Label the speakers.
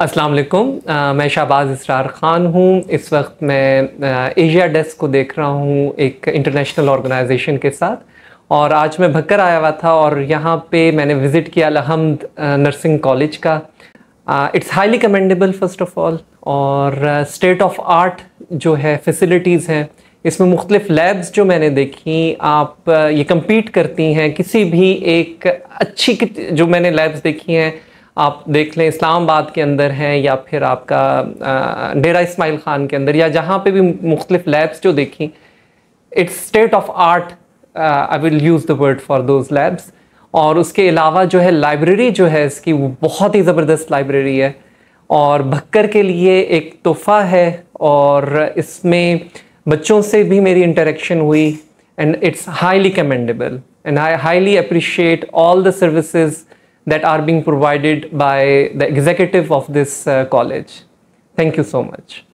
Speaker 1: अस्सलाम वालेकुम मैं शहबाज इसरार ख़ान हूँ इस वक्त मैं एशिया डेस्क को देख रहा हूँ एक इंटरनेशनल ऑर्गेनाइजेशन के साथ और आज मैं भक्कर आया हुआ था और यहाँ पे मैंने विज़िट किया लहमद नर्सिंग कॉलेज का it's highly commendable first of all और स्टेट ऑफ आर्ट जो है फैसिलिटीज़ हैं इसमें मुख्तलिफ लैब्स जो मैंने देखी आप ये कम्पीट करती हैं किसी भी एक अच्छी जो मैंने लैब्स देखी हैं आप देख लें इस्लामाबाद के अंदर हैं या फिर आपका डेरा इसमाइल ख़ान के अंदर या जहाँ पे भी मुख्तलिफ लैब्स जो देखी it's state of art I will use the word for those labs और उसके अलावा जो है लाइब्रेरी जो है इसकी वो बहुत ही ज़बरदस्त लाइब्रेरी है और भक्कर के लिए एक तोहफ़ा है और इसमें बच्चों से भी मेरी इंटरेक्शन हुई and it's highly commendable and I highly appreciate all the services that are being provided by the executive of this uh, college. Thank you so much.